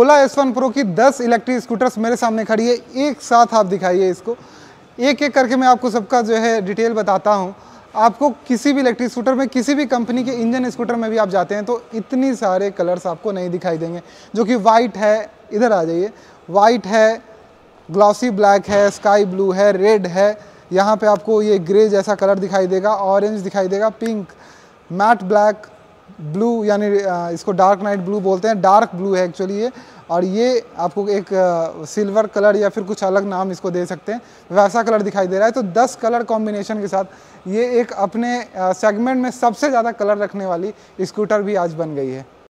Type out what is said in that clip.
ओला S one pro की 10 electric scooters मेरे सामने खड़ी है एक साथ आप दिखाइए इसको एक एक करके मैं आपको सबका जो है डिटेल बताता हूँ आपको किसी भी इलेक्ट्रिक स्कूटर में किसी भी कंपनी के इंजन स्कूटर में भी आप जाते हैं तो इतनी सारे कलर्स आपको नहीं दिखाई देंगे जो कि वाइट है इधर आ जाइए वाइट है ग्लॉसी ब्लैक है स्काई ब्लू है रेड है यहाँ पे आपको ये ग्रे जैसा कलर दिखाई देगा ऑरेंज दिखाई देगा पिंक मैट ब्लैक ब्लू यानी इसको डार्क नाइट ब्लू बोलते हैं डार्क ब्लू है एक्चुअली ये और ये आपको एक सिल्वर कलर या फिर कुछ अलग नाम इसको दे सकते हैं वैसा कलर दिखाई दे रहा है तो 10 कलर कॉम्बिनेशन के साथ ये एक अपने सेगमेंट में सबसे ज़्यादा कलर रखने वाली स्कूटर भी आज बन गई है